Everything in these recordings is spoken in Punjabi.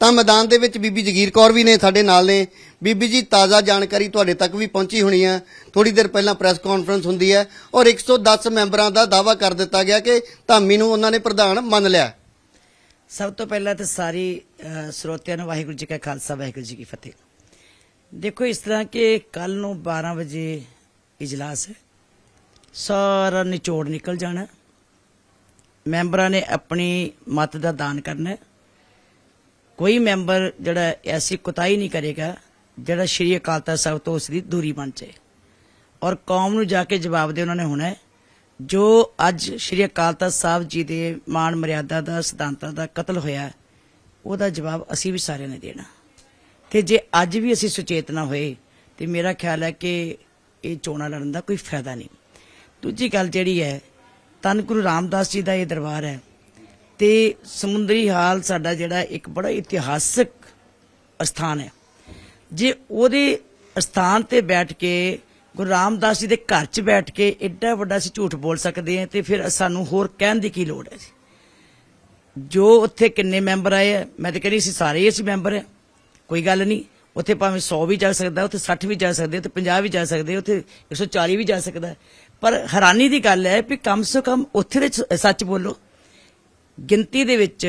ਤਾਂ ਮੈਦਾਨ ਦੇ ਵਿੱਚ ਬੀਬੀ ਜਗੀਰ ਕੌਰ ਵੀ ਨੇ ਸਾਡੇ ਨਾਲ ਨੇ ਬੀਬੀ ਜੀ ਤਾਜ਼ਾ ਜਾਣਕਾਰੀ ਤੁਹਾਡੇ ਤੱਕ ਵੀ ਪਹੁੰਚੀ ਹੋਣੀ ਹੈ ਥੋੜੀ ਦੇਰ ਪਹਿਲਾਂ ਪ੍ਰੈਸ ਕਾਨਫਰੰਸ ਹੁੰਦੀ ਹੈ ਔਰ 110 ਮੈਂਬਰਾਂ ਦਾ ਦਾਵਾ ਕਰ ਦਿੱਤਾ ਗਿਆ ਕਿ ਧਾਮੀ ਨੂੰ ਉਹਨਾਂ ਨੇ ਪ੍ਰਧਾਨ ਮੰਨ ਲਿਆ ਸਭ ਤੋਂ ਪਹਿਲਾਂ ਤੇ ਸਾਰੀ ਸਰੋਤਿਆਂ ਨੂੰ ਵਾਹਿਗੁਰੂ ਜੀ ਕਾ ਖਾਲਸਾ ਵਾਹਿਗੁਰੂ ਜੀ ਕੀ ਫਤਿਹ ਦੇਖੋ ਇਸ ਤਰ੍ਹਾਂ ਕਿ ਕੱਲ ਨੂੰ 12 ਵਜੇ ਇਜਲਾਸ ਹੈ ਸਾਰਾ ਨਿਚੋੜ ਨਿਕਲ ਜਾਣਾ ਮੈਂਬਰਾਂ ਨੇ ਆਪਣੀ ਮਤ ਦਾ ਦਾਨ ਕਰਨਾ ਹੈ ਕੋਈ ਮੈਂਬਰ ਜਿਹੜਾ ਐਸੀ ਕੁਤਾਈ ਨਹੀਂ ਕਰੇਗਾ ਜਿਹੜਾ ਸ਼੍ਰੀ ਅਕਾਲ ਤਖਤ ਸਾਹਿਬ ਤੋਂ ਉਸ ਦੀ ਦੂਰੀ ਬਣ ਜਾਏ ਔਰ ਕੌਮ ਨੂੰ ਜਾ ਕੇ ਜਵਾਬ ਦੇ ਉਹਨਾਂ ਨੇ ਹੋਣਾ ਜੋ ਅੱਜ ਸ਼੍ਰੀ ਅਕਾਲ ਤਖਤ ਸਾਹਿਬ ਜੀ ਦੇ ਮਾਨ ਮਰਿਆਦਾ ਦਾ ਸਿਧਾਂਤਾਂ ਦਾ ਕਤਲ ਹੋਇਆ ਉਹਦਾ ਜਵਾਬ ਅਸੀਂ ਵੀ ਸਾਰਿਆਂ ਨੇ ਦੇਣਾ ਤੇ ਜੇ ਅੱਜ ਵੀ ਅਸੀਂ ਸੁਚੇਤ ਨਾ ਹੋਏ ਤੇ ਮੇਰਾ ਖਿਆਲ ਹੈ ਕਿ ਇਹ ਚੋਣਾ ਲੜਨ ਦਾ ਕੋਈ ਫਾਇਦਾ ਨਹੀਂ ਦੂਜੀ ਗੱਲ ਜਿਹੜੀ ਹੈ ਤਨ ਗੁਰੂ ਰਾਮਦਾਸ ਜੀ ਦਾ ਇਹ ਦਰਬਾਰ ਹੈ ਤੇ ਸਮੁੰਦਰੀ ਹਾਲ ਸਾਡਾ ਜਿਹੜਾ ਇੱਕ ਬੜਾ ਇਤਿਹਾਸਕ ਸਥਾਨ ਹੈ ਜੇ ਉਹਦੇ ਸਥਾਨ ਤੇ ਬੈਠ ਕੇ ਗੁਰੂ ਰਾਮਦਾਸ ਜੀ ਦੇ ਘਰ 'ਚ ਬੈਠ ਕੇ ਐਡਾ ਵੱਡਾ ਸੀ ਝੂਠ ਬੋਲ ਸਕਦੇ ਆ ਤੇ ਫਿਰ ਸਾਨੂੰ ਹੋਰ ਕਹਿਣ ਦੀ ਕੀ ਲੋੜ ਹੈ ਜੀ ਜੋ ਉੱਥੇ ਕਿੰਨੇ ਮੈਂਬਰ ਆਏ ਆ ਮੈਂ ਤਾਂ ਕਹਿੰਦੀ ਸੀ ਸਾਰੇ ਹੀ ਸੀ ਮੈਂਬਰ ਆ ਕੋਈ ਗੱਲ ਨਹੀਂ ਉੱਥੇ ਭਾਵੇਂ 100 ਵੀ ਜਾ ਸਕਦਾ ਉੱਥੇ 60 ਵੀ ਜਾ ਸਕਦੇ ਤੇ 50 ਵੀ ਜਾ ਸਕਦੇ ਉੱਥੇ 140 ਵੀ ਜਾ ਸਕਦਾ ਪਰ ਹੈਰਾਨੀ ਦੀ ਗੱਲ ਹੈ ਕਿ ਕਮ ਸੋ ਕਮ ਉੱਥੇ ਦੇ ਸੱਚ ਬੋਲੋ ਗਿਣਤੀ ਦੇ ਵਿੱਚ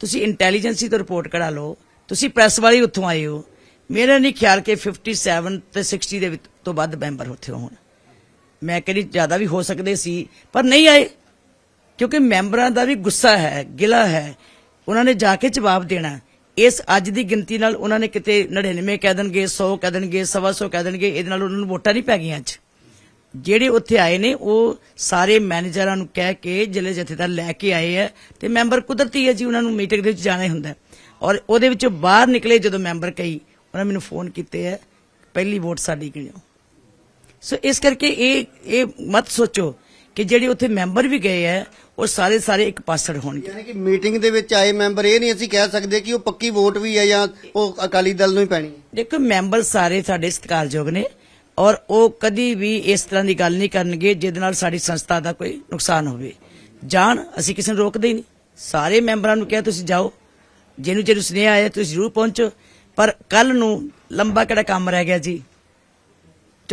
ਤੁਸੀਂ ਇੰਟੈਲੀਜੈਂਸੀ ਤੋਂ ਰਿਪੋਰਟ ਕਢਾ ਲਓ ਤੁਸੀਂ ਪ੍ਰੈਸ ਵਾਲੀ ਉੱਥੋਂ ਆਏ ਹੋ ਮੇਰੇ ਨਹੀਂ ਖਿਆਲ ਕਿ 57 ਤੇ 60 ਦੇ ਤੋਂ ਵੱਧ ਮੈਂਬਰ ਉੱਥੇ ਹੋਣ ਮੈਂ ਕਹਿੰਦੀ ਜ਼ਿਆਦਾ ਵੀ ਹੋ ਸਕਦੇ ਸੀ ਪਰ ਨਹੀਂ ਆਏ ਕਿਉਂਕਿ ਮੈਂਬਰਾਂ ਦਾ ਵੀ ਗੁੱਸਾ ਹੈ ਗਿਲਾ ਹੈ ਉਹਨਾਂ ਨੇ ਜਾ ਕੇ ਜਵਾਬ ਦੇਣਾ ਇਸ ਅੱਜ ਦੀ ਗਿਣਤੀ ਨਾਲ ਉਹਨਾਂ ਨੇ ਕਿਤੇ 99 ਕਹਿ ਦੇਣਗੇ 100 ਕਹਿ ਦੇਣਗੇ 100 ਕਹਿ ਦੇਣਗੇ ਇਹਦੇ ਨਾਲ ਉਹਨਾਂ ਨੂੰ ਵੋਟਾਂ ਨਹੀਂ ਪੈ ਗਈਆਂ ਅੱਜ ਜਿਹੜੇ ਉੱਥੇ ਆਏ ਨੇ ਉਹ ਸਾਰੇ ਮੈਨੇਜਰਾਂ ਨੂੰ ਕਹਿ ਕੇ ਜ਼ਿਲ੍ਹੇ ਜਥੇਦਾਰ ਲੈ ਕੇ ਆਏ ਆ ਤੇ ਮੈਂਬਰ ਕੁਦਰਤੀ ਹੈ ਜੀ ਉਹਨਾਂ ਨੂੰ ਮੀਟਿੰਗ ਦੇ ਵਿੱਚ ਜਾਣਾ ਹੁੰਦਾ ਔਰ ਉਹਦੇ ਵਿੱਚੋਂ ਬਾਹਰ ਨਿਕਲੇ ਜਦੋਂ ਮੈਂਬਰ ਕਈ ਉਹਨਾਂ ਮੈਨੂੰ ਫੋਨ ਕੀਤੇ ਆ ਪਹਿਲੀ ਵੋਟ ਸਾਡੀ ਕਿਉਂ ਸੋ ਇਸ ਕਰਕੇ ਇਹ ਇਹ ਮਤ ਸੋਚੋ ਕਿ ਜਿਹੜੇ ਉੱਥੇ ਮੈਂਬਰ ਵੀ ਗਏ ਆ ਉਹ ਸਾਰੇ ਸਾਰੇ ਇੱਕ ਪਾਸੜ ਹੋਣਗੇ ਯਾਨੀ ਕਿ ਮੀਟਿੰਗ ਦੇ ਵਿੱਚ ਆਏ ਮੈਂਬਰ ਇਹ ਨਹੀਂ ਅਸੀਂ ਕਹਿ ਸਕਦੇ ਕਿ ਉਹ ਪੱਕੀ ਵੋਟ ਵੀ ਹੈ ਜਾਂ ਉਹ ਅਕਾਲੀ ਦਲ ਨੂੰ ਹੀ ਪੈਣੀ ਹੈ ਦੇਖੋ ਮੈਂਬਰ ਸਾਰੇ ਸਾਡੇ ਸਤਕਾਰਯੋਗ ਨੇ ਔਰ ਉਹ ਕਦੀ ਵੀ ਇਸ ਤਰ੍ਹਾਂ ਦੀ ਗੱਲ ਨਹੀਂ ਕਰਨਗੇ ਜਿਹਦੇ ਨਾਲ ਸਾਡੀ ਸੰਸਥਾ ਦਾ ਕੋਈ ਨੁਕਸਾਨ ਹੋਵੇ ਜਾਣ ਅਸੀਂ ਕਿਸੇ ਨੂੰ ਰੋਕਦੇ ਹੀ ਨਹੀਂ ਸਾਰੇ ਮੈਂਬਰਾਂ ਨੂੰ ਕਿਹਾ ਤੁਸੀਂ ਜਾਓ ਜਿਹਨੂੰ ਜਿਹਨੂੰ ਸੁਨੇਹਾ ਆਇਆ ਤੁਸੀਂ ਜ਼ਰੂਰ ਪਹੁੰਚੋ ਪਰ ਕੱਲ ਨੂੰ ਲੰਬਾ ਕਿਹੜਾ ਕੰਮ ਰਹਿ ਗਿਆ ਜੀ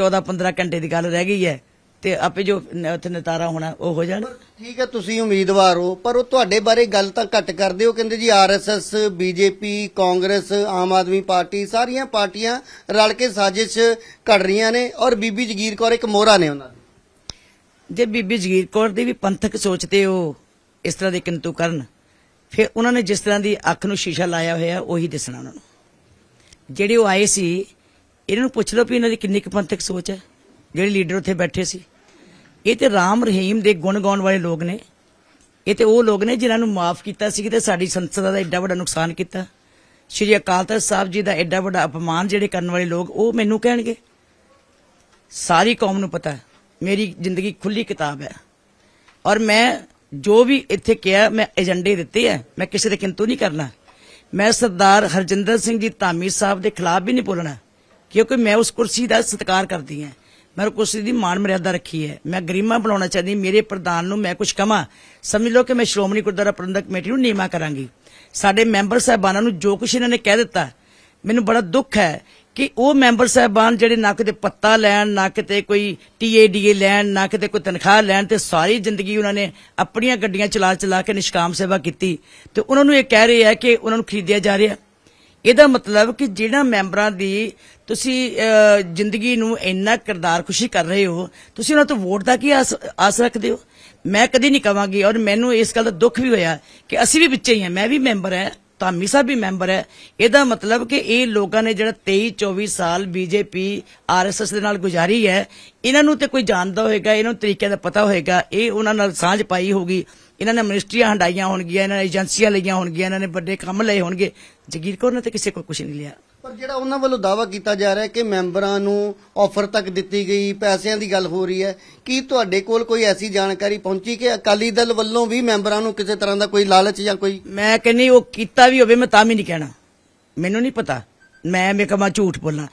14 15 ਘੰਟੇ ਦੀ ਗੱਲ ਰਹਿ ਗਈ ਹੈ ਤੇ ਆਪੇ ਜੋ ਉੱਥੇ ਨਤਾਰਾ ਹੋਣਾ ਉਹ ਹੋ ਜਾਣਾ ਠੀਕ ਹੈ ਤੁਸੀਂ ਉਮੀਦਵਾਰ ਹੋ ਪਰ ਉਹ ਤੁਹਾਡੇ ਬਾਰੇ ਗੱਲ ਤਾਂ ਘੱਟ ਕਰਦੇ ਹੋ ਕਹਿੰਦੇ ਜੀ RSS BJP Congress Aam Aadmi party ਸਾਰੀਆਂ ਪਾਰਟੀਆਂ ਰਲ ਕੇ ਸਾਜ਼ਿਸ਼ ਘੜ ਰਹੀਆਂ ਨੇ ਔਰ ਬੀਬੀ ਜਗੀਰ ਕੌਰ ਇੱਕ ਮੋਹਰਾ ਨੇ ਉਹਨਾਂ ਦੀ ਜੇ ਬੀਬੀ ਜਗੀਰ ਕੌਰ ਦੀ ਵੀ ਪੰਥਕ ਸੋਚਦੇ ਹੋ ਇਸ ਤਰ੍ਹਾਂ ਦੇ ਕਿੰਤੂ ਕਰਨ ਫਿਰ ਉਹਨਾਂ ਨੇ ਜਿਸ ਤਰ੍ਹਾਂ ਦੀ ਅੱਖ ਨੂੰ ਸ਼ੀਸ਼ਾ ਲਾਇਆ ਹੋਇਆ ਉਹੀ ਦਿਸਣਾ ਉਹਨਾਂ ਨੂੰ ਜਿਹੜੇ ਉਹ ਆਏ ਸੀ ਇਹਨਾਂ ਨੂੰ ਪੁੱਛ ਲਓ ਵੀ ਇਹਨਾਂ ਦੀ ਕਿੰਨੀ ਕੁ ਪੰਥਕ ਸੋਚ ਹੈ ਜਿਹੜੇ ਲੀਡਰ ਉੱਥੇ ਬੈਠੇ ਸੀ ਇਹ ਤੇ ਰਾਮ ਰਹੀਮ ਦੇ ਗੁਣ ਗਾਉਣ ਵਾਲੇ ਲੋਕ ਨੇ ਇਹ ਤੇ ਉਹ ਲੋਕ ਨੇ ਜਿਨ੍ਹਾਂ ਨੂੰ ਮਾਫ ਕੀਤਾ ਸੀ ਤੇ ਸਾਡੀ ਸੰਸਦ ਦਾ ਐਡਾ ਵੱਡਾ ਨੁਕਸਾਨ ਕੀਤਾ ਸ਼੍ਰੀ ਅਕਾਲ ਤਖਤ ਸਾਹਿਬ ਜੀ ਦਾ ਐਡਾ ਵੱਡਾ ਅਪਮਾਨ ਜਿਹੜੇ ਕਰਨ ਵਾਲੇ ਲੋਕ ਉਹ ਮੈਨੂੰ ਕਹਿਣਗੇ ਸਾਰੀ ਕੌਮ ਨੂੰ ਪਤਾ ਹੈ ਮੇਰੀ ਜ਼ਿੰਦਗੀ ਖੁੱਲੀ ਕਿਤਾਬ ਹੈ ਔਰ ਮੈਂ ਜੋ ਵੀ ਇੱਥੇ ਕਿਹਾ ਮੈਂ ਏਜੰਡੇ ਦਿੱਤੇ ਆ ਮੈਂ ਕਿਸੇ ਦੇ ਕਿੰਤੂ ਨਹੀਂ ਕਰਨਾ ਮੈਂ ਸਰਦਾਰ ਹਰਜਿੰਦਰ ਸਿੰਘ ਜੀ ਧਾਮੀ ਸਾਹਿਬ ਦੇ ਖਿਲਾਫ ਵੀ ਨਹੀਂ ਬੋਲਣਾ ਕਿਉਂਕਿ ਮੈਂ ਉਸ ਕੁਰਸੀ ਦਾ ਸਤਿਕਾਰ ਕਰਦੀ ਹਾਂ ਮੈਂ ਕੁਰਸੀ ਦੀ ਮਾਨ ਮਰਿਆਦਾ ਰੱਖੀ ਹੈ ਮੈਂ ਗਰੀਮਾ ਬਣਾਉਣਾ ਚਾਹਦੀ ਮੇਰੇ ਪ੍ਰਧਾਨ ਨੂੰ ਮੈਂ ਕੁਝ ਕਮਾ ਸਮਝ ਲਓ ਕਿ ਮੈਂ ਸ਼੍ਰੋਮਣੀ ਗੁਰਦੁਆਰਾ ਪ੍ਰਬੰਧਕ ਕਮੇਟੀ ਨੂੰ ਨੀਮਾ ਕਰਾਂਗੀ ਸਾਡੇ ਮੈਂਬਰ ਸਹਿਬਾਨਾਂ ਨੂੰ ਜੋ ਕੁਝ ਇਹਨਾਂ ਨੇ ਕਹਿ ਦਿੱਤਾ ਮੈਨੂੰ ਬੜਾ ਦੁੱਖ ਹੈ ਕਿ ਉਹ ਮੈਂਬਰ ਸਹਿਬਾਨ ਜਿਹੜੇ ਨਾ ਕਿਤੇ ਪੱਤਾ ਲੈਣ ਨਾ ਕਿਤੇ ਕੋਈ ਟੀਏਡੀਏ ਲੈਣ ਨਾ ਕਿਤੇ ਕੋਈ ਤਨਖਾਹ ਲੈਣ ਤੇ ਸਾਰੀ ਜ਼ਿੰਦਗੀ ਉਹਨਾਂ ਨੇ ਆਪਣੀਆਂ ਗੱਡੀਆਂ ਚਲਾ ਚਲਾ ਕੇ ਨਿਸ਼ਕਾਮ ਸੇਵਾ ਕੀਤੀ ਤੇ ਉਹਨਾਂ ਨੂੰ ਇਹ ਕਹਿ ਰਹੇ ਆ ਕਿ ਉਹਨਾਂ ਨੂੰ ਖਰੀਦਿਆ ਜਾ ਰਿਹਾ ਇਹਦਾ ਮਤਲਬ ਕਿ ਜਿਹੜਾ ਮੈਂਬਰਾਂ ਦੀ ਤੁਸੀਂ ਜ਼ਿੰਦਗੀ ਨੂੰ ਇੰਨਾ ਕਰਦਾਰ ਖੁਸ਼ੀ ਕਰ ਰਹੇ ਹੋ ਤੁਸੀਂ ਉਹਨਾਂ ਤੋਂ ਵੋਟ ਦਾ ਕੀ ਆਸ ਰੱਖਦੇ ਹੋ ਮੈਂ ਕਦੀ ਨਹੀਂ ਕਵਾਂਗੀ ਔਰ ਮੈਨੂੰ ਇਸ ਗੱਲ ਦਾ ਦੁੱਖ ਵੀ ਹੋਇਆ ਕਿ ਅਸੀਂ ਵੀ ਵਿੱਚੇ ਹੀ ਹਾਂ ਮੈਂ ਵੀ ਮੈਂਬਰ ਹਾਂ ਤਾਂ ਸਾਹਿਬ ਵੀ ਮੈਂਬਰ ਹੈ ਇਹਦਾ ਮਤਲਬ ਕਿ ਇਹ ਲੋਕਾਂ ਨੇ ਜਿਹੜਾ 23 24 ਸਾਲ ਬੀਜੇਪੀ ਆਰਐਸਐਸ ਦੇ ਨਾਲ ਗੁਜ਼ਾਰੀ ਹੈ ਇਹਨਾਂ ਨੂੰ ਤੇ ਕੋਈ ਜਾਣਦਾ ਹੋਏਗਾ ਇਹਨਾਂ ਨੂੰ ਤਰੀਕਿਆਂ ਦਾ ਪਤਾ ਹੋਏਗਾ ਇਹ ਉਹਨਾਂ ਨਾਲ ਸਾਂਝ ਪਾਈ ਹੋਗੀ ਇਹਨਾਂ ਨੇ ਮਿਨਿਸਟਰੀਆਂ ਹੰਡਾਈਆਂ ਹੋਣਗੀਆਂ ਇਹਨਾਂ ਨੇ ਏਜੰਸੀਆਂ ਲਈਆਂ ਹੋਣਗੀਆਂ ਇਹਨਾਂ ਨੇ ਵੱਡੇ ਕੰਮ ਲਏ ਹੋਣਗੇ ਜਗੀਰ ਕੌਰ ਨੇ ਤਾਂ ਕਿਸੇ ਕੋਲ ਕੁਝ ਨਹੀਂ ਲਿਆ ਪਰ ਜਿਹੜਾ ਉਹਨਾਂ ਵੱਲੋਂ ਦਾਵਾ ਕੀਤਾ ਜਾ ਰਿਹਾ ਹੈ ਕਿ ਮੈਂਬਰਾਂ ਨੂੰ ਆਫਰ ਤੱਕ ਦਿੱਤੀ ਗਈ ਪੈਸਿਆਂ ਦੀ ਗੱਲ ਹੋ ਰਹੀ ਹੈ ਕੀ ਤੁਹਾਡੇ ਕੋਲ ਕੋਈ ਐਸੀ ਜਾਣਕਾਰੀ ਪਹੁੰਚੀ ਕਿ ਅਕਾਲੀ ਦਲ ਵੱਲੋਂ ਵੀ ਮੈਂਬਰਾਂ ਨੂੰ ਕਿਸੇ ਤਰ੍ਹਾਂ ਦਾ ਕੋਈ ਲਾਲਚ ਜਾਂ ਕੋਈ ਮੈਂ ਕਹਿੰਨੀ ਉਹ ਕੀਤਾ ਵੀ ਹੋਵੇ ਮੈਂ ਤਾਂ ਵੀ ਨਹੀਂ ਕਹਿਣਾ ਮੈਨੂੰ ਨਹੀਂ ਪਤਾ ਮੈਂ ਮੈਂ ਕਮਾ ਝੂਠ ਬੋਲਾਂ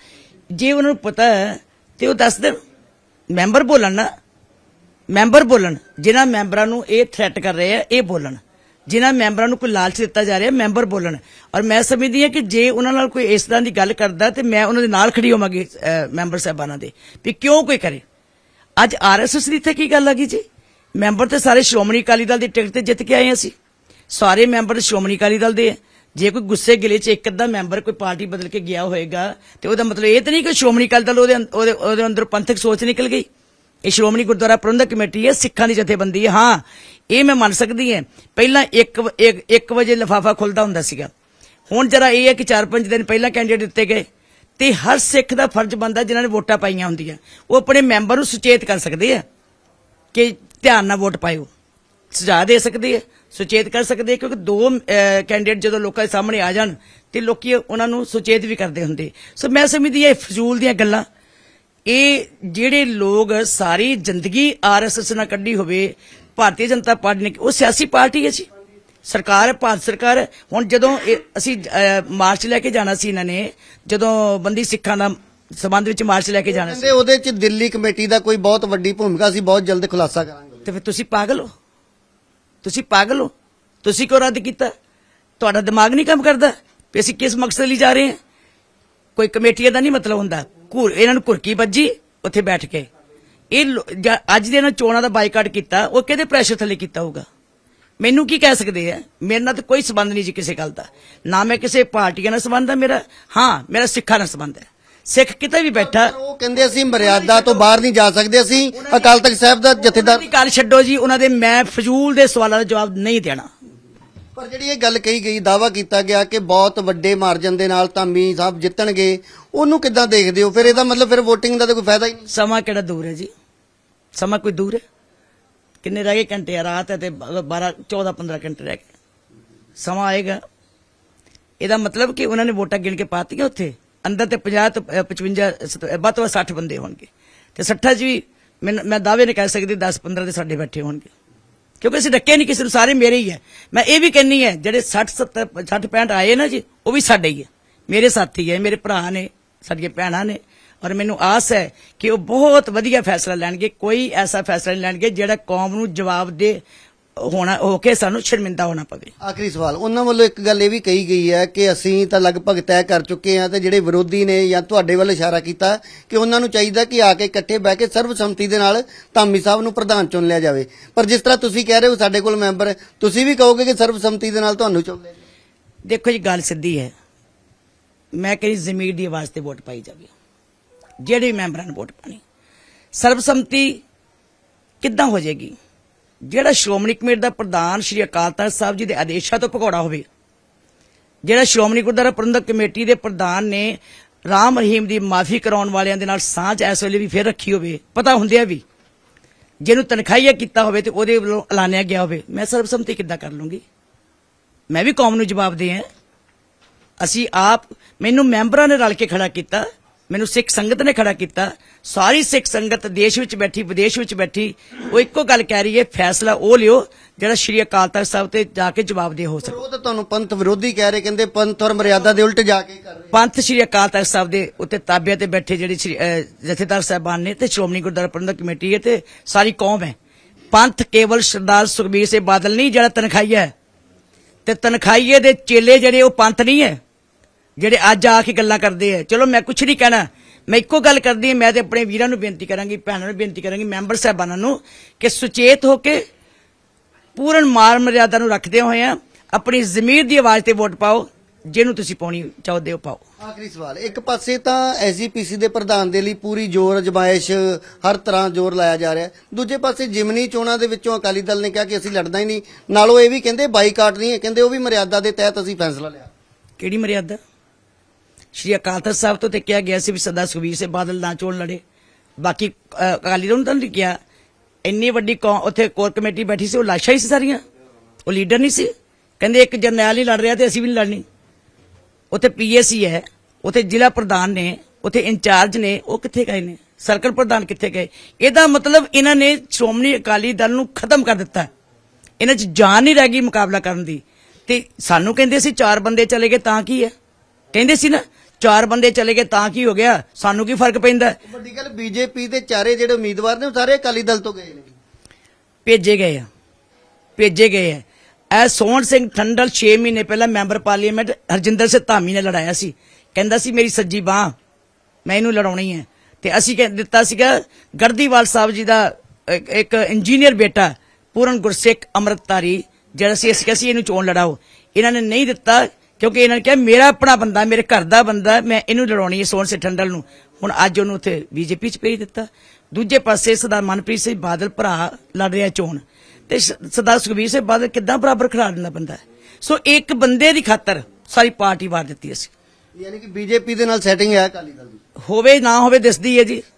ਜੇ ਉਹਨਾਂ ਨੂੰ ਪਤਾ ਤੇ ਉਹ ਦੱਸ ਦੇਣ ਮੈਂਬਰ ਬੋਲਣ ਨਾ ਮੈਂਬਰ ਬੋਲਣ ਜਿਨ੍ਹਾਂ ਮੈਂਬਰਾਂ ਨੂੰ ਇਹ ਥ੍ਰੈਟ ਕਰ ਰਹੇ ਆ ਇਹ ਬੋਲਣ ਜਿਨ੍ਹਾਂ ਮੈਂਬਰਾਂ ਨੂੰ ਕੋਈ ਲਾਲਚ ਦਿੱਤਾ ਜਾ ਰਿਹਾ ਮੈਂਬਰ ਬੋਲਣ ਔਰ ਮੈਂ ਸਮਝਦੀ ਹਾਂ ਕਿ ਜੇ ਉਹਨਾਂ ਨਾਲ ਕੋਈ ਇਸ ਤਰ੍ਹਾਂ ਦੀ ਗੱਲ ਕਰਦਾ ਤੇ ਮੈਂ ਉਹਨਾਂ ਦੇ ਨਾਲ ਖੜੀ ਹੋਵਾਂਗੀ ਮੈਂਬਰ ਸਾਹਿਬਾਨਾਂ ਦੇ ਵੀ ਕਿਉਂ ਕੋਈ ਕਰੇ ਅੱਜ ਆਰਐਸਐਸ ਦੀ ਤੇ ਕੀ ਗੱਲ ਆ ਗਈ ਜੀ ਮੈਂਬਰ ਤੇ ਸਾਰੇ ਸ਼੍ਰੋਮਣੀ ਅਕਾਲੀ ਦਲ ਦੀ ਟਿਕਟ ਤੇ ਜਿੱਤ ਕੇ ਆਏ ਅਸੀਂ ਸਾਰੇ ਮੈਂਬਰ ਸ਼੍ਰੋਮਣੀ ਅਕਾਲੀ ਦਲ ਦੇ ਆ ਜੇ ਕੋਈ ਗੁੱਸੇ ਗਿਲੇ ਚ ਇੱਕ ਅੱਧਾ ਮੈਂਬਰ ਕੋਈ ਪਾਰਟੀ ਬਦਲ ਕੇ ਗਿਆ ਹੋਏਗਾ ਤੇ ਉਹਦਾ ਮਤਲਬ ਇਹ ਤਾਂ ਨਹੀਂ ਕਿ ਸ਼੍ਰੋਮਣੀ ਅਕਾਲੀ ਦਲ ਉਹਦੇ ਉਹਦੇ ਅੰਦਰ ਪੰਥਕ ਸੋਚ ਨਿਕਲ ਗਈ ਇਹ ਸ਼੍ਰੋਮਣੀ ਗੁਰਦੁਆਰਾ ਪ੍ਰਬੰਧਕ ਕਮੇਟੀ ਹੈ ਸਿੱਖਾਂ ਦੀ ਜਥੇਬੰਦੀ ਹੈ ਹਾਂ ਇਹ ਮੈਂ ਮੰਨ ਸਕਦੀ ਹਾਂ ਪਹਿਲਾਂ 1 1 ਵਜੇ ਲਫਾਫਾ ਖੁੱਲਦਾ ਹੁੰਦਾ ਸੀਗਾ ਹੁਣ ਜਰਾ ਇਹ ਹੈ ਕਿ 4-5 ਦਿਨ ਪਹਿਲਾਂ ਕੈਂਡੀਡੇਟ ਦਿੱਤੇ ਗਏ ਤੇ ਹਰ ਸਿੱਖ ਦਾ ਫਰਜ਼ ਬੰਦਾ ਜਿਨ੍ਹਾਂ ਨੇ ਵੋਟਾਂ ਪਾਈਆਂ ਹੁੰਦੀਆਂ ਉਹ ਆਪਣੇ ਮੈਂਬਰ ਨੂੰ ਸੁਚੇਤ ਕਰ ਸਕਦੇ ਆ ਕਿ ਧਿਆਨ ਨਾਲ ਵੋਟ ਪਾਇਓ ਸੁਝਾਅ ਦੇ ਸਕਦੇ ਆ ਸੁਚੇਤ ਕਰ ਸਕਦੇ ਕਿਉਂਕਿ ਦੋ ਕੈਂਡੀਡੇਟ ਜਦੋਂ ਲੋਕਾਂ ਦੇ ਸਾਹਮਣੇ ਆ ਜਾਣ ਤੇ ਲੋਕੀ ਉਹਨਾਂ ਨੂੰ ਸੁਚੇਤ ਵੀ ਕਰਦੇ ਹੁੰਦੇ ਸੋ ਮੈਂ ਸਮਝਦੀ ਇਹ ਫਜ਼ੂਲ ਦੀਆਂ ਗੱਲਾਂ ਇਹ ਜਿਹੜੇ ਲੋਕ ਸਾਰੀ ਜ਼ਿੰਦਗੀ ਆਰਐਸਐਸ ਨਾਲ ਕੱਢੀ ਹੋਵੇ ਭਾਰਤੀ ਜਨਤਾ ਪਾਰਟੀ ਨੇ ਉਹ ਸਿਆਸੀ ਪਾਰਟੀ ਹੈ ਜੀ ਸਰਕਾਰ ਭਾਰਤ ਸਰਕਾਰ ਹੁਣ ਜਦੋਂ ਅਸੀਂ ਮਾਰਚ ਲੈ ਕੇ ਜਾਣਾ ਸੀ ਇਹਨਾਂ ਨੇ ਜਦੋਂ ਬੰਦੀ ਸਿੱਖਾਂ ਦਾ ਸਬੰਧ ਵਿੱਚ ਮਾਰਚ ਲੈ ਕੇ ਜਾਣਾ ਸੀ ਉਹਦੇ ਚ ਦਿੱਲੀ ਕਮੇਟੀ ਦਾ ਕੋਈ ਬਹੁਤ ਵੱਡੀ ਭੂਮਿਕਾ ਸੀ ਬਹੁਤ ਜਲਦ ਖੁਲਾਸਾ ਕਰਾਂਗੇ ਤੇ ਫਿਰ ਤੁਸੀਂ ਪਾਗਲ ਹੋ ਤੁਸੀਂ ਪਾਗਲ ਹੋ ਤੁਸੀਂ ਕਿਉਂ ਰੱਦ ਕੀਤਾ ਤੁਹਾਡਾ ਦਿਮਾਗ ਨਹੀਂ ਕੰਮ ਕਰਦਾ ਵੀ ਅਸੀਂ ਕਿਸ ਮਕਸਦ ਲਈ ਜਾ ਰਹੇ ਹਾਂ ਕੋਈ ਕਮੇਟੀ ਦਾ ਨਹੀਂ ਮਤਲਬ ਹੁੰਦਾ ਘੁਰ ਇਹਨਾਂ ਨੂੰ ਘੁਰਕੀ ਵੱਜੀ ਉੱਥੇ ਬੈਠ ਕੇ ਇਹ ਅੱਜ ਦੇ ਇਹਨਾਂ ਚੋਣਾਂ ਦਾ ਬਾਈਕਾਟ ਕੀਤਾ ਉਹ ਕਿਹਦੇ ਪ੍ਰੈਸ਼ਰ ਥੱਲੇ ਕੀਤਾ ਹੋਊਗਾ ਮੈਨੂੰ ਕੀ ਕਹਿ ਸਕਦੇ ਆ ਮੇਰੇ ਨਾਲ ਤਾਂ ਕੋਈ ਸਬੰਧ ਨਹੀਂ ਜੀ ਕਿਸੇ ਗੱਲ ਦਾ ਨਾ ਮੈਂ ਕਿਸੇ ਪਾਰਟੀ ਨਾਲ ਸਬੰਧ ਹੈ ਮੇਰਾ ਹਾਂ ਮੇਰਾ ਸਿੱਖਾਂ ਨਾਲ ਸਬੰਧ ਹੈ ਸਿੱਖ ਕਿਤੇ ਵੀ ਬੈਠਾ ਉਹ ਕਹਿੰਦੇ ਅਸੀਂ ਮਰਿਆਦਾ ਤੋਂ ਬਾਹਰ ਨਹੀਂ ਜਾ ਸਕਦੇ ਅਸੀਂ ਅਕਾਲ ਤਖਤ ਸਾਹਿਬ ਦਾ ਜਥੇਦਾਰ ਗੱਲ ਛੱਡੋ ਜੀ ਉਹਨਾਂ ਦੇ ਮੈਂ ਫਜ਼ੂਲ ਦੇ ਸਵਾਲਾਂ ਦਾ ਜਵਾਬ ਨਹੀਂ ਦੇਣਾ ਪਰ ਜਿਹੜੀ ਇਹ ਗੱਲ ਕਹੀ ਗਈ ਦਾਵਾ ਕੀਤਾ ਗਿਆ ਕਿ ਬਹੁਤ ਵੱਡੇ ਮਾਰਜਨ ਦੇ ਨਾਲ ਤਾਂ ਮੀ ਸਾਹਿਬ ਜਿੱਤਣਗੇ ਉਹਨੂੰ ਕਿੱਦਾਂ ਦੇਖਦੇ ਹੋ ਫਿਰ ਇਹਦਾ ਮਤਲਬ ਫਿਰ VOTING ਦਾ ਤਾਂ ਕੋਈ ਫਾਇਦਾ ਹੀ ਨਹੀਂ ਸਮਾਂ ਕਿਹੜਾ ਦੂਰ ਹੈ ਜੀ ਸਮਾਂ ਕੋਈ ਦੂਰ ਹੈ ਕਿੰਨੇ ਰਹਿ ਗਏ ਘੰਟੇ ਆ ਰਾਤ ਹੈ ਤੇ 12 14 15 ਘੰਟੇ ਰਹਿ ਗਏ ਸਮਾਂ ਆਏਗਾ ਇਹਦਾ ਮਤਲਬ ਕਿ ਉਹਨਾਂ ਨੇ ਵੋਟਾਂ ਗਿਣ ਕੇ ਪਾਤੀਆਂ ਉੱਥੇ ਅੰਦਰ ਤੇ 50 ਤੋਂ 55 ਵੱਧ ਤੋਂ 60 ਬੰਦੇ ਹੋਣਗੇ ਤੇ 60 ਜੀ ਮੈਂ ਦਾਅਵੇ ਨਹੀਂ ਕਰ ਸਕਦੀ 10 15 ਦੇ ਸਾਡੇ ਬੈਠੇ ਹੋਣਗੇ ਕਿਉਂਕਿ ਅਸੀਂ ਰੱਕੇ ਨਹੀਂ ਕਿਸੇ ਨੂੰ ਸਾਰੇ ਮੇਰੇ ਹੀ ਹੈ ਮੈਂ ਇਹ ਵੀ ਕਹਿੰਨੀ ਹੈ ਜਿਹੜੇ 60 70 60 65 ਆਏ ਨਾ ਜੀ ਉਹ ਵੀ ਸਾਡੇ ਹੀ ਹੈ ਮੇਰੇ ਸਾਥੀ ਹੈ ਮੇਰੇ ਭਰਾ ਨੇ ਸਾਡੀਆਂ ਭੈਣਾਂ ਨੇ ਔਰ ਮੈਨੂੰ ਆਸ ਹੈ ਕਿ ਉਹ ਬਹੁਤ ਵਧੀਆ ਫੈਸਲਾ ਲੈਣਗੇ ਕੋਈ ਐਸਾ ਫੈਸਲਾ ਨਹੀਂ ਲੈਣਗੇ ਜਿਹੜਾ ਕੌਮ ਨੂੰ ਜਵਾਬ ਦੇ ਹੋਣਾ ਹੋ ਕੇ ਸਾਨੂੰ ਸ਼ਰਮਿੰਦਾ ਹੋਣਾ ਪਵੇ ਆਖਰੀ ਸਵਾਲ ਉਹਨਾਂ ਵੱਲੋਂ ਇੱਕ ਗੱਲ ਇਹ ਵੀ ਕਹੀ ਗਈ ਹੈ ਕਿ ਅਸੀਂ ਤਾਂ ਲਗਭਗ ਤੈਅ ਕਰ ਚੁੱਕੇ ਹਾਂ ਤੇ ਜਿਹੜੇ ਵਿਰੋਧੀ ਨੇ ਜਾਂ ਤੁਹਾਡੇ ਵੱਲ ਇਸ਼ਾਰਾ ਕੀਤਾ ਕਿ ਉਹਨਾਂ ਨੂੰ ਚਾਹੀਦਾ ਕਿ ਆ ਕੇ ਇਕੱਠੇ ਬਹਿ ਕੇ ਸਰਬਸੰਮਤੀ ਦੇ ਨਾਲ ਧਾਮੀ ਸਾਹਿਬ ਨੂੰ ਪ੍ਰਧਾਨ ਚੁਣ ਲਿਆ ਜਾਵੇ ਪਰ ਜਿਸ ਤਰ੍ਹਾਂ ਤੁਸੀਂ ਕਹਿ ਰਹੇ ਹੋ ਸਾਡੇ ਕੋਲ ਮੈਂਬਰ ਤੁਸੀਂ ਵੀ ਕਹੋਗੇ ਕਿ ਸਰਬਸੰਮਤੀ ਦੇ ਨਾਲ ਤੁਹਾਨੂੰ ਚੁਣ ਲਿਆ ਦੇਖੋ ਜੀ ਗੱਲ ਸਿੱਧੀ ਹੈ ਮੈਂ ਕਹਿੰਦੀ ਜ਼ਮੀਰ ਦੀ ਆਵਾਜ਼ ਤੇ ਵੋਟ ਪਾਈ ਜਾਵੇ ਜਿਹੜੇ ਮੈਂਬਰਾਂ ਨੂੰ ਵੋਟ ਪਾਣੀ ਸਰਬਸੰਮਤੀ ਕਿੱਦਾਂ ਹੋ ਜਾਏਗੀ ਜਿਹੜਾ ਸ਼੍ਰੋਮਣੀ ਕਮੇਟੀ ਦਾ ਪ੍ਰਧਾਨ ਸ਼੍ਰੀ ਅਕਾਲ ਤਖਤ ਸਾਹਿਬ ਜੀ ਦੇ ਆਦੇਸ਼ਾਂ ਤੋਂ ਭਗੌੜਾ ਹੋਵੇ ਜਿਹੜਾ ਸ਼੍ਰੋਮਣੀ ਗੁਰਦੁਆਰਾ ਪ੍ਰਬੰਧਕ ਕਮੇਟੀ ਦੇ ਪ੍ਰਧਾਨ ਨੇ ਰਾਮ ਰਹੀਮ ਦੀ ਮਾਫੀ ਕਰਾਉਣ ਵਾਲਿਆਂ ਦੇ ਨਾਲ ਸਾਂਝ ਇਸ ਵੇਲੇ ਵੀ ਫੇਰ ਰੱਖੀ ਹੋਵੇ ਪਤਾ ਹੁੰਦਿਆ ਵੀ ਜਿਹਨੂੰ ਤਨਖਾਹੀਆ ਕੀਤਾ ਹੋਵੇ ਤੇ ਉਹਦੇ ਵੱਲੋਂ ਐਲਾਨਿਆ ਗਿਆ ਹੋਵੇ ਮੈਂ ਸਰਬਸੰਮਤੀ ਕਿੱਦਾਂ ਕਰ ਲੂੰਗੀ ਮੈਂ ਵੀ ਕੌਮ ਨੂੰ ਜਵਾਬ ਦੇ ਆ ਅਸੀਂ ਆਪ ਮੈਨੂੰ ਮੈਂਬਰਾਂ ਨੇ ਰਲ ਕੇ ਖੜਾ ਕੀਤਾ ਮੈਨੂੰ ਸਿੱਖ ਸੰਗਤ ਨੇ ਖੜਾ ਕੀਤਾ ਸਾਰੀ ਸਿੱਖ ਸੰਗਤ ਦੇਸ਼ ਵਿੱਚ ਬੈਠੀ ਵਿਦੇਸ਼ ਵਿੱਚ ਬੈਠੀ ਉਹ ਇੱਕੋ ਗੱਲ ਕਹਿ ਰਹੀ ਹੈ ਫੈਸਲਾ ਉਹ ਲਿਓ ਜਿਹੜਾ ਸ਼੍ਰੀ ਅਕਾਲ ਤਖਤ ਸਾਹਿਬ ਤੇ ਜਾ ਕੇ ਜਵਾਬ ਦੇ ਹੋ ਸਕੇ ਉਹ ਤਾਂ ਤੁਹਾਨੂੰ ਪੰਥ ਵਿਰੋਧੀ ਕਹਿ ਰਹੇ ਕਹਿੰਦੇ ਪੰਥ ਔਰ ਮਰਿਆਦਾ ਦੇ ਉਲਟ ਜਾ ਕੇ ਕਰ ਰਹੇ ਪੰਥ ਸ਼੍ਰੀ ਅਕਾਲ ਤਖਤ ਸਾਹਿਬ ਦੇ ਉੱਤੇ ਤਾਬਿਆ ਤੇ ਬੈਠੇ ਜਿਹੜੇ ਜਥੇਦਾਰ ਸਾਹਿਬਾਨ ਨੇ ਤੇ ਸ਼੍ਰੋਮਣੀ ਗੁਰਦੁਆਰਾ ਪ੍ਰਬੰਧਕ ਕਮੇਟੀ ਹੈ ਤੇ ਸਾਰੀ ਕੌਮ ਹੈ ਪੰਥ ਕੇਵਲ ਸਰਦਾਰ ਸੁਖਬੀਰ ਸੇ ਬਾਦਲ ਨਹੀਂ ਜਿਹੜਾ ਤਨਖਾਈਆ ਹੈ ਤੇ ਤਨਖਾਈਏ ਦੇ ਚੇਲੇ ਜਿਹੜੇ ਉਹ ਪੰਥ ਨਹੀਂ ਹੈ ਜਿਹੜੇ ਅੱਜ ਆ ਕੇ ਗੱਲਾਂ ਕਰਦੇ ਆ ਚਲੋ ਮੈਂ ਕੁਝ ਨਹੀਂ ਕਹਿਣਾ ਮੈਂ ਇੱਕੋ ਗੱਲ ਕਰਦੀ ਮੈਂ ਤੇ ਆਪਣੇ ਵੀਰਾਂ ਨੂੰ ਬੇਨਤੀ ਕਰਾਂਗੀ ਭੈਣਾਂ ਨੂੰ ਬੇਨਤੀ ਕਰਾਂਗੀ ਮੈਂਬਰ ਸਾਹਿਬਾਨਾਂ ਨੂੰ ਕਿ ਸੁਚੇਤ ਹੋ ਕੇ ਪੂਰਨ ਮਾਰ ਮਰਿਆਦਾ ਨੂੰ ਰੱਖਦੇ ਹੋਏ ਆ ਆਪਣੀ ਜ਼ਮੀਰ ਦੀ ਆਵਾਜ਼ ਤੇ ਵੋਟ ਪਾਓ ਜਿਹਨੂੰ ਤੁਸੀਂ ਪਾਉਣੀ ਚਾਹਦੇ ਹੋ ਪਾਓ ਆਖਰੀ ਸਵਾਲ ਇੱਕ ਪਾਸੇ ਤਾਂ ਐਸਜੀਪੀਸੀ ਦੇ ਪ੍ਰਧਾਨ ਦੇ ਲਈ ਪੂਰੀ ਜ਼ੋਰ ਅਜਮਾਇਸ਼ ਹਰ ਤਰ੍ਹਾਂ ਜ਼ੋਰ ਲਾਇਆ ਜਾ ਰਿਹਾ ਦੂਜੇ ਪਾਸੇ ਜਿਮਨੀ ਚੋਣਾਂ ਦੇ ਵਿੱਚੋਂ ਅਕਾਲੀ ਦਲ ਨੇ ਕਿਹਾ ਕਿ ਅਸੀਂ ਲੜਨਾ ਹੀ ਨਹੀਂ ਨਾਲੋਂ ਇਹ ਵੀ ਕਹਿੰਦੇ ਬਾਈਕਾਟ ਨਹੀਂ ਹੈ ਕਹਿੰਦੇ ਉਹ ਵੀ ਮਰਿਆਦਾ ਦੇ ਤਹਿਤ ਅਸੀਂ ਫੈਸਲਾ ਲਿਆ ਕਿਹੜੀ ਮਰਿਆਦਾ ਸ਼੍ਰੀ ਅਕਾਲ ਤਖਤ ਸਾਹਿਬ ਤੋਂ ਤੇ ਕਿਹਾ ਗਿਆ ਸੀ ਵੀ ਸਦਾ ਸੁਖਵੀਰ ਸਿੰਘ ਬਾਦਲ ਨਾ ਚੋਣ ਲੜੇ ਬਾਕੀ ਅਕਾਲੀ ਦਲ ਨੂੰ ਤਾਂ ਕਿਹਾ ਇੰਨੀ ਵੱਡੀ ਉੱਥੇ ਕੋਰ ਕਮੇਟੀ ਬੈਠੀ ਸੀ ਉਹ ਲਾਸ਼ਾਂ ਹੀ ਸੀ ਸਾਰੀਆਂ ਉਹ ਲੀਡਰ ਨਹੀਂ ਸੀ ਕਹਿੰਦੇ ਇੱਕ ਜਰਨੈਲ ਹੀ ਲੜ ਰਿਹਾ ਤੇ ਅਸੀਂ ਵੀ ਲੜਨੀ ਉੱਥੇ ਪੀਏਸੀ ਹੈ ਉੱਥੇ ਜ਼ਿਲ੍ਹਾ ਪ੍ਰਧਾਨ ਨੇ ਉੱਥੇ ਇੰਚਾਰਜ ਨੇ ਉਹ ਕਿੱਥੇ ਗਏ ਨੇ ਸਰਕਲ ਪ੍ਰਧਾਨ ਕਿੱਥੇ ਗਏ ਇਹਦਾ ਮਤਲਬ ਇਹਨਾਂ ਨੇ ਸ਼੍ਰੋਮਣੀ ਅਕਾਲੀ ਦਲ ਨੂੰ ਖਤਮ ਕਰ ਦਿੱਤਾ ਇਹਨਾਂ 'ਚ ਜਾਨ ਨਹੀਂ ਰਹਿ ਗਈ ਮੁਕਾਬਲਾ ਕਰਨ ਦੀ ਤੇ ਸਾਨੂੰ ਕਹਿੰਦੇ ਸੀ ਚਾਰ ਬੰਦੇ ਚਲੇ ਗਏ ਤਾਂ ਕੀ ਹੈ ਕਹਿੰਦੇ ਸੀ ਨਾ ਚਾਰ ਬੰਦੇ ਚਲੇ ਗਏ ਤਾਂ ਕੀ ਹੋ ਗਿਆ ਸਾਨੂੰ ਕੀ ਫਰਕ ਪੈਂਦਾ ਵੱਡੀ ਗੱਲ ਬੀਜੇਪੀ ਦੇ ਚਾਰੇ ਜਿਹੜੇ ਉਮੀਦਵਾਰ ਨੇ ਸਾਰੇ ਅਕਾਲੀ ਦਲ ਤੋਂ ਗਏ ਨੇ ਭੇਜੇ ਗਏ ਆ ਭੇਜੇ ਗਏ ਆ ਐ ਸੋਹਣ ਸਿੰਘ ਠੰਡਲ 6 ਮਹੀਨੇ ਪਹਿਲਾਂ ਮੈਂਬਰ ਪਾਰਲੀਮੈਂਟ ਹਰਜਿੰਦਰ ਸਿੰਘ ਧਾਮੀ ਨੇ ਲੜਾਇਆ ਸੀ ਕਹਿੰਦਾ ਸੀ ਮੇਰੀ ਸੱਜੀ ਬਾਹ ਮੈਂ ਇਹਨੂੰ ਲੜਾਉਣੀ ਹੈ ਤੇ ਅਸੀਂ ਕਹਿ ਦਿੱਤਾ ਸੀਗਾ ਗਰਦੀਵਾਲ ਸਾਹਿਬ ਜੀ ਦਾ ਇੱਕ ਇੰਜੀਨੀਅਰ ਬੇਟਾ ਪੂਰਨ ਗੁਰਸੇਖ ਅਮਰਤਾਰੀ ਜਿਹੜਾ ਸੀ ਅਸੀਂ ਕਹਿੰਦੇ ਇਹਨੂੰ ਚੋਣ ਲੜਾਓ ਇਹਨਾਂ ਨੇ ਨਹੀਂ ਦਿੱਤਾ ਕਿਉਂਕਿ ਇਹਨਾਂ ਨੇ ਕਿਹਾ ਮੇਰਾ ਆਪਣਾ ਬੰਦਾ ਮੇਰੇ ਘਰ ਦਾ ਬੰਦਾ ਮੈਂ ਇਹਨੂੰ ਲੜਾਉਣੀ ਹੈ ਸੋਨ ਸੇ ਠੰਡਲ ਨੂੰ ਹੁਣ ਅੱਜ ਉਹਨੂੰ ਉੱਥੇ ਬੀਜੇਪੀ 'ਚ ਭੇਜ ਦਿੱਤਾ ਦੂਜੇ ਪਾਸੇ ਸਦਾ ਮਨਪ੍ਰੀਤ ਸਿੰਘ ਬਾਦਲ ਭਰਾ ਲੜ ਰਿਹਾ ਚੋਣ ਤੇ ਸਦਾ ਸੁਖਵੀਰ ਸਿੰਘ ਬਾਦਲ ਕਿੱਦਾਂ ਬਰਾਬਰ ਖੜਾ ਦਿੰਦਾ ਬੰਦਾ ਸੋ ਇੱਕ ਬੰਦੇ ਦੀ ਖਾਤਰ ਸਾਰੀ ਪਾਰਟੀ ਵਾਰ ਦਿੱਤੀ ਅਸੀਂ ਯਾਨੀ ਕਿ ਬੀਜੇਪੀ ਦੇ ਨਾਲ ਸੈਟਿੰਗ ਹੈ ਅਕਾਲੀ ਦਲ ਦੀ ਹੋਵੇ ਨਾ ਹੋਵੇ ਦਿਸਦੀ ਹੈ ਜੀ